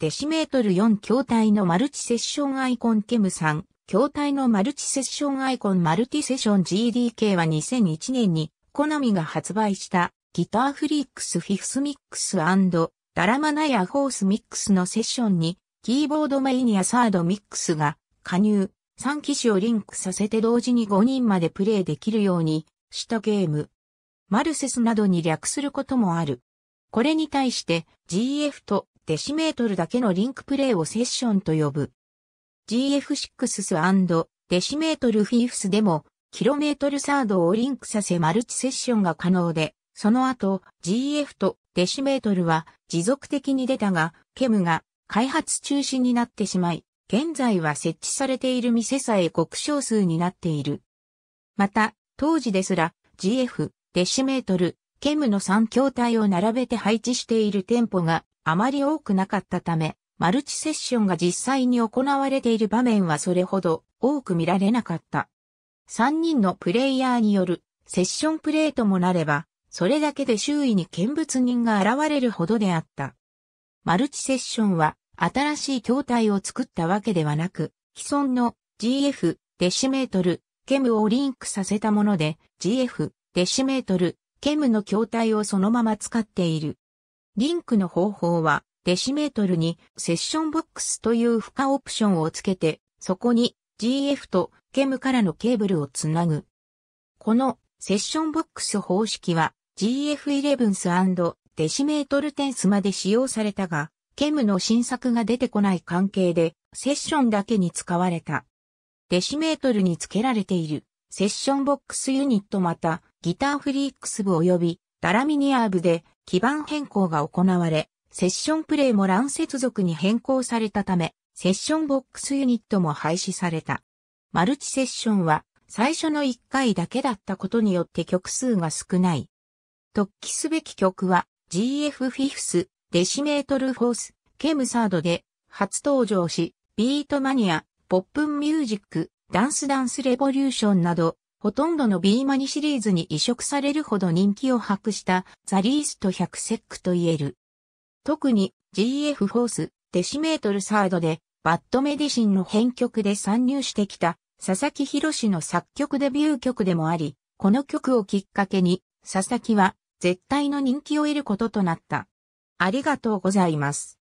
デシメートル4筐体のマルチセッションアイコンケム3、筐体のマルチセッションアイコンマルティセッション GDK は2001年に、コナミが発売したギターフリックスフィフスミックスダラマナやホースミックスのセッションに、キーボードメインやサードミックスが加入、3機種をリンクさせて同時に5人までプレイできるようにしたゲーム。マルセスなどに略することもある。これに対して GF とデシメートルだけのリンクプレイをセッションと呼ぶ。GF6S& デシメートルフィーフスでも、キロメートルサードをリンクさせマルチセッションが可能で、その後、GF とデシメートルは持続的に出たが、ケムが開発中止になってしまい、現在は設置されている店さえ極小数になっている。また、当時ですら、GF、デシメートル、ケムの3筐体を並べて配置している店舗があまり多くなかったため、マルチセッションが実際に行われている場面はそれほど多く見られなかった。3人のプレイヤーによるセッションプレイともなれば、それだけで周囲に見物人が現れるほどであった。マルチセッションは新しい筐体を作ったわけではなく、既存の GF デシメートルケムをリンクさせたもので GF デシメートルケムの筐体をそのまま使っている。リンクの方法は、デシメートルにセッションボックスという負荷オプションをつけて、そこに GF とケムからのケーブルをつなぐ。このセッションボックス方式は GF11s& デシメートル10まで使用されたが、ケムの新作が出てこない関係でセッションだけに使われた。デシメートルに付けられているセッションボックスユニットまたギターフリークス部及びダラミニアー部で基盤変更が行われ、セッションプレイも乱接続に変更されたため、セッションボックスユニットも廃止された。マルチセッションは最初の1回だけだったことによって曲数が少ない。突起すべき曲は GF フィフス、デシメートルフォース、ケムサードで初登場し、ビートマニア、ポップンミュージック、ダンスダンスレボリューションなどほとんどのビーマニシリーズに移植されるほど人気を博したザリースト100セックと言える。特に GF フォース、デシメートルサードでバッドメディシンの編曲で参入してきた佐々木博士の作曲デビュー曲でもあり、この曲をきっかけに佐々木は絶対の人気を得ることとなった。ありがとうございます。